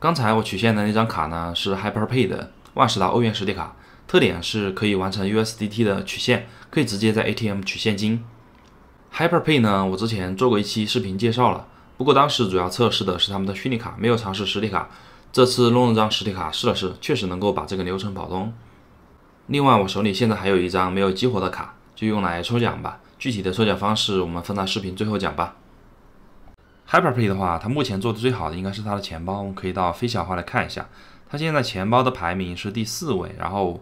刚才我取现的那张卡呢，是 HyperPay 的万事达欧元实体卡，特点是可以完成 USDT 的取现，可以直接在 ATM 取现金。HyperPay 呢，我之前做过一期视频介绍了，不过当时主要测试的是他们的虚拟卡，没有尝试实体卡。这次弄了张实体卡试了试，确实能够把这个流程跑通。另外，我手里现在还有一张没有激活的卡，就用来抽奖吧。具体的抽奖方式，我们放在视频最后讲吧。Hyperpay 的话，它目前做的最好的应该是它的钱包，我们可以到飞小花来看一下，它现在钱包的排名是第四位，然后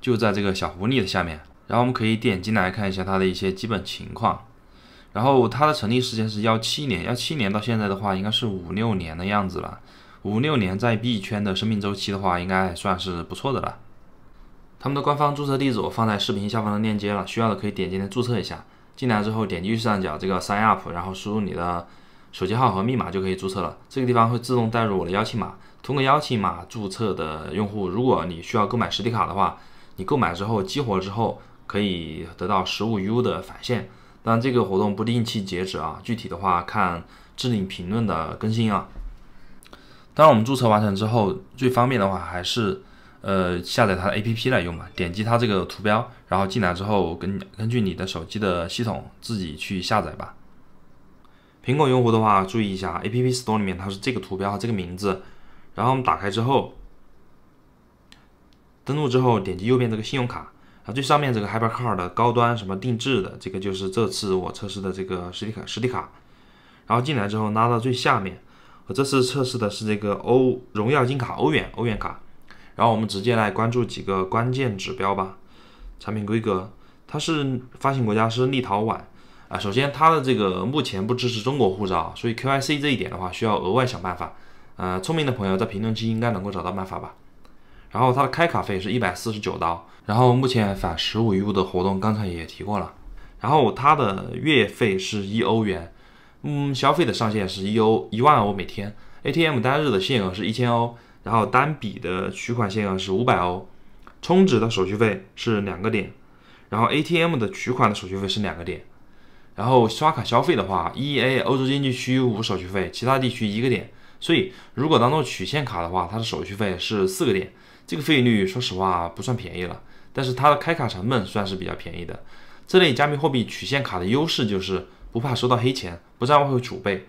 就在这个小狐狸的下面，然后我们可以点进来看一下它的一些基本情况，然后它的成立时间是幺七年，幺七年到现在的话应该是五六年的样子了，五六年在币圈的生命周期的话，应该算是不错的了。他们的官方注册地址我放在视频下方的链接了，需要的可以点进来注册一下，进来之后点击右上角这个 Sign Up，然后输入你的。手机号和密码就可以注册了，这个地方会自动带入我的邀请码。通过邀请码注册的用户，如果你需要购买实体卡的话，你购买之后激活之后可以得到十五 U 的返现。当然这个活动不定期截止啊，具体的话看置顶评论的更新啊。当然我们注册完成之后，最方便的话还是呃下载它的 APP 来用嘛，点击它这个图标，然后进来之后根根据你的手机的系统自己去下载吧。苹果用户的话，注意一下，App Store 里面它是这个图标，这个名字。然后我们打开之后，登录之后，点击右边这个信用卡，它最上面这个 HyperCard 的高端什么定制的，这个就是这次我测试的这个实体卡，实体卡。然后进来之后拉到最下面，我这次测试的是这个欧荣耀金卡欧元欧元卡。然后我们直接来关注几个关键指标吧。产品规格，它是发行国家是立陶宛。啊，首先它的这个目前不支持中国护照，所以 Q I C 这一点的话需要额外想办法。呃，聪明的朋友在评论区应该能够找到办法吧。然后它的开卡费是一百四十九刀，然后目前返十五 U 的活动刚才也提过了。然后它的月费是一欧元，嗯，消费的上限是一欧一万欧每天，A T M 单日的限额是一千欧，然后单笔的取款限额是五百欧，充值的手续费是两个点，然后 A T M 的取款的手续费是两个点。然后刷卡消费的话，E A 欧洲经济区无手续费，其他地区一个点。所以如果当做取现卡的话，它的手续费是四个点。这个费率说实话不算便宜了，但是它的开卡成本算是比较便宜的。这类加密货币取现卡的优势就是不怕收到黑钱，不占外汇储备。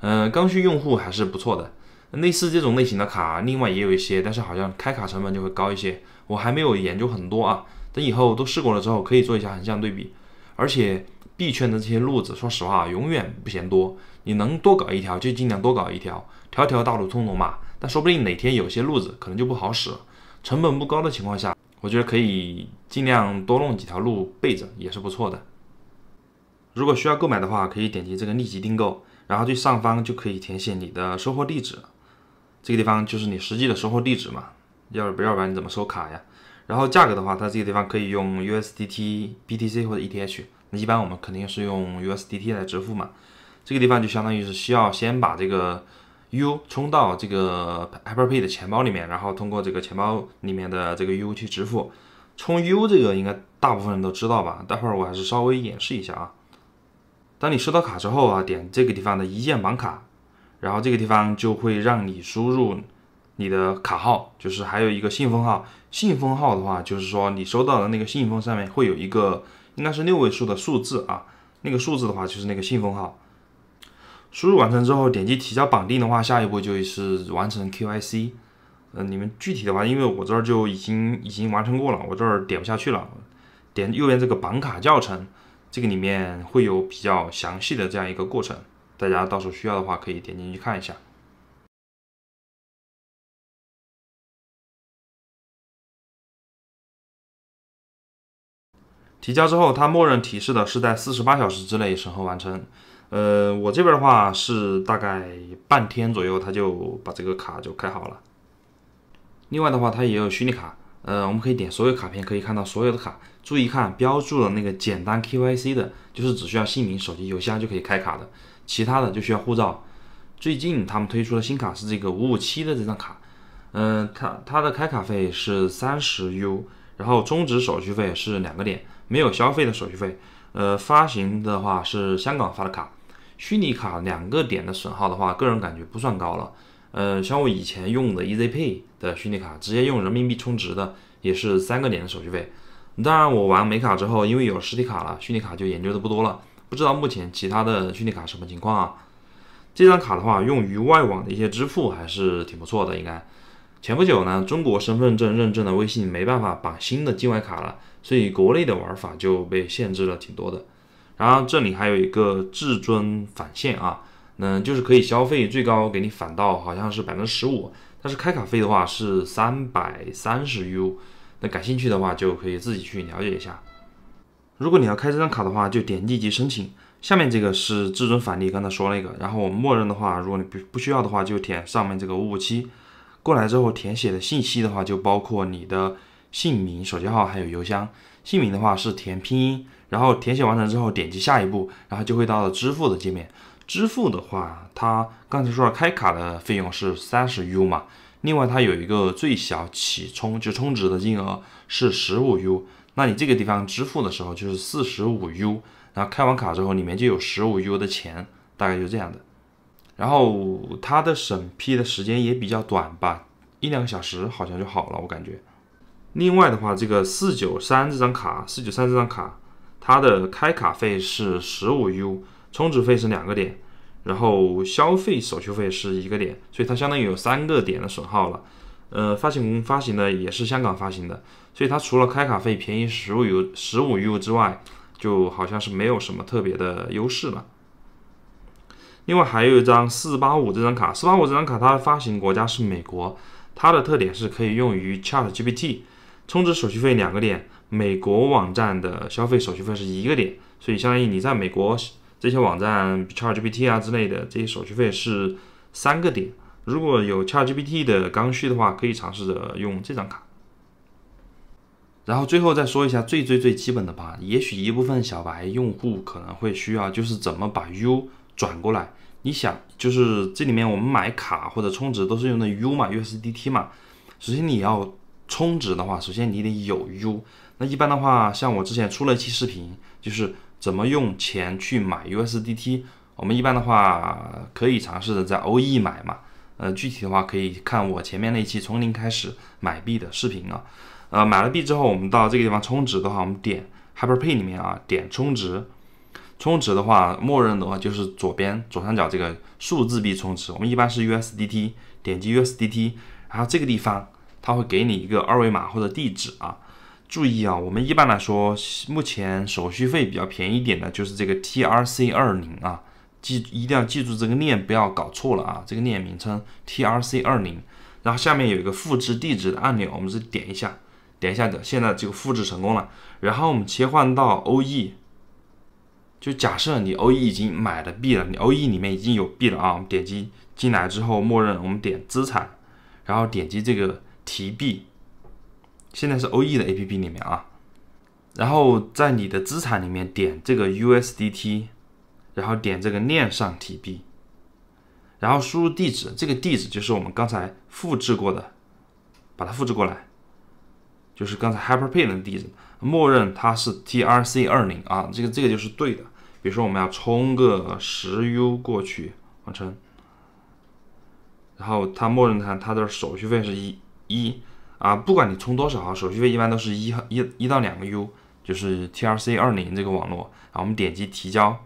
嗯，刚需用户还是不错的。类似这种类型的卡，另外也有一些，但是好像开卡成本就会高一些。我还没有研究很多啊，等以后都试过了之后，可以做一下横向对比。而且币圈的这些路子，说实话，永远不嫌多。你能多搞一条就尽量多搞一条，条条大路通罗马。但说不定哪天有些路子可能就不好使，成本不高的情况下，我觉得可以尽量多弄几条路备着也是不错的。如果需要购买的话，可以点击这个立即订购，然后最上方就可以填写你的收货地址。这个地方就是你实际的收货地址嘛？要不要不然你怎么收卡呀？然后价格的话，它这个地方可以用 USDT、BTC 或者 ETH。那一般我们肯定是用 USDT 来支付嘛。这个地方就相当于是需要先把这个 U 充到这个 HyperPay 的钱包里面，然后通过这个钱包里面的这个 U 去支付。充 U 这个应该大部分人都知道吧？待会儿我还是稍微演示一下啊。当你收到卡之后啊，点这个地方的一键绑卡，然后这个地方就会让你输入。你的卡号，就是还有一个信封号。信封号的话，就是说你收到的那个信封上面会有一个，应该是六位数的数字啊。那个数字的话，就是那个信封号。输入完成之后，点击提交绑定的话，下一步就是完成 QIC。嗯，你们具体的话，因为我这儿就已经已经完成过了，我这儿点不下去了。点右边这个绑卡教程，这个里面会有比较详细的这样一个过程。大家到时候需要的话，可以点进去看一下。提交之后，它默认提示的是在四十八小时之内审核完成。呃，我这边的话是大概半天左右，它就把这个卡就开好了。另外的话，它也有虚拟卡，呃，我们可以点所有卡片，可以看到所有的卡。注意看标注的那个简单 KYC 的，就是只需要姓名、手机、邮箱就可以开卡的，其他的就需要护照。最近他们推出的新卡是这个五五七的这张卡，嗯，它它的开卡费是三十 U。然后充值手续费是两个点，没有消费的手续费。呃，发行的话是香港发的卡，虚拟卡两个点的损耗的话，个人感觉不算高了。呃，像我以前用的 Easy Pay 的虚拟卡，直接用人民币充值的也是三个点的手续费。当然，我玩美卡之后，因为有实体卡了，虚拟卡就研究的不多了。不知道目前其他的虚拟卡什么情况啊？这张卡的话，用于外网的一些支付还是挺不错的，应该。前不久呢，中国身份证认证的微信没办法绑新的境外卡了，所以国内的玩法就被限制了挺多的。然后这里还有一个至尊返现啊，嗯，就是可以消费最高给你返到好像是百分之十五，但是开卡费的话是三百三十 U。那感兴趣的话就可以自己去了解一下。如果你要开这张卡的话，就点立即申请。下面这个是至尊返利，刚才说那个。然后我们默认的话，如果你不不需要的话，就填上面这个五五七。过来之后填写的信息的话，就包括你的姓名、手机号还有邮箱。姓名的话是填拼音，然后填写完成之后点击下一步，然后就会到了支付的界面。支付的话，它刚才说了开卡的费用是三十 U 嘛，另外它有一个最小起充，就充值的金额是十五 U。那你这个地方支付的时候就是四十五 U，然后开完卡之后里面就有十五 U 的钱，大概就这样的。然后它的审批的时间也比较短吧，一两个小时好像就好了，我感觉。另外的话，这个四九三这张卡，四九三这张卡，它的开卡费是十五 U，充值费是两个点，然后消费手续费是一个点，所以它相当于有三个点的损耗了。呃，发行发行的也是香港发行的，所以它除了开卡费便宜十五 U 十五 U 之外，就好像是没有什么特别的优势了。另外还有一张四八五这张卡，四八五这张卡，它的发行国家是美国，它的特点是可以用于 Chat GPT，充值手续费两个点，美国网站的消费手续费是一个点，所以相当于你在美国这些网站 Chat GPT 啊之类的这些手续费是三个点。如果有 Chat GPT 的刚需的话，可以尝试着用这张卡。然后最后再说一下最最最基本的吧，也许一部分小白用户可能会需要，就是怎么把 U。转过来，你想就是这里面我们买卡或者充值都是用的 U 嘛，USDT 嘛。首先你要充值的话，首先你得有 U。那一般的话，像我之前出了一期视频，就是怎么用钱去买 USDT。我们一般的话可以尝试着在 OE 买嘛。呃，具体的话可以看我前面那期从零开始买币的视频啊。呃，买了币之后，我们到这个地方充值的话，我们点 HyperPay 里面啊，点充值。充值的话，默认的话就是左边左上角这个数字币充值。我们一般是 USDT，点击 USDT，然后这个地方它会给你一个二维码或者地址啊。注意啊，我们一般来说目前手续费比较便宜点的就是这个 TRC 二零啊，记一定要记住这个链，不要搞错了啊，这个链名称 TRC 二零。然后下面有一个复制地址的按钮，我们是点一下，点一下的，现在就复制成功了。然后我们切换到 O E。就假设你 O E 已经买了币了，你 O E 里面已经有币了啊。我们点击进来之后，默认我们点资产，然后点击这个提币。现在是 O E 的 A P P 里面啊。然后在你的资产里面点这个 U S D T，然后点这个链上提币，然后输入地址。这个地址就是我们刚才复制过的，把它复制过来，就是刚才 HyperPay 的地址。默认它是 T R C 二零啊，这个这个就是对的。比如说我们要充个十 U 过去完成，然后它默认它它的手续费是一一啊，不管你充多少哈，手续费一般都是一一一到两个 U，就是 TRC 二零这个网络后我们点击提交，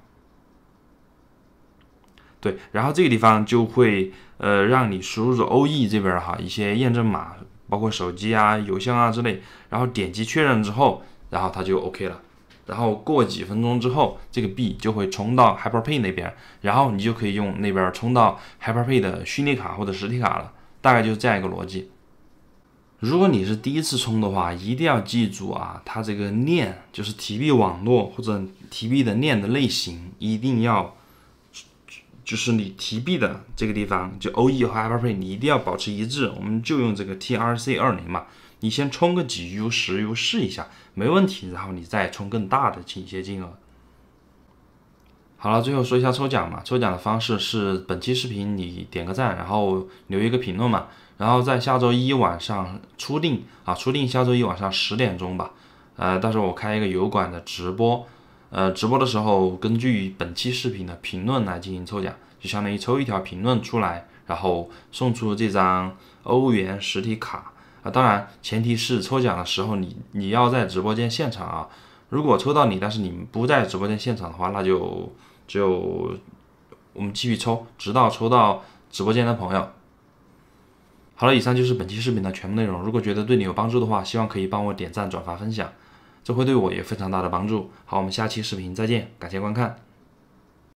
对，然后这个地方就会呃让你输入 OE 这边哈一些验证码，包括手机啊、邮箱啊之类，然后点击确认之后，然后它就 OK 了。然后过几分钟之后，这个币就会充到 HyperPay 那边，然后你就可以用那边充到 HyperPay 的虚拟卡或者实体卡了。大概就是这样一个逻辑。如果你是第一次充的话，一定要记住啊，它这个链就是提币网络或者提币的链的类型，一定要就是你提币的这个地方，就 O E 和 HyperPay，你一定要保持一致。我们就用这个 T R C 二零嘛。你先充个几 U、十 U 试一下，没问题，然后你再充更大的，倾些金额。好了，最后说一下抽奖嘛，抽奖的方式是本期视频你点个赞，然后留一个评论嘛，然后在下周一晚上初定啊，初定下周一晚上十点钟吧。呃，到时候我开一个油管的直播，呃，直播的时候根据本期视频的评论来进行抽奖，就相当于抽一条评论出来，然后送出这张欧元实体卡。啊，当然，前提是抽奖的时候你你要在直播间现场啊。如果抽到你，但是你不在直播间现场的话，那就就我们继续抽，直到抽到直播间的朋友。好了，以上就是本期视频的全部内容。如果觉得对你有帮助的话，希望可以帮我点赞、转发、分享，这会对我也非常大的帮助。好，我们下期视频再见，感谢观看。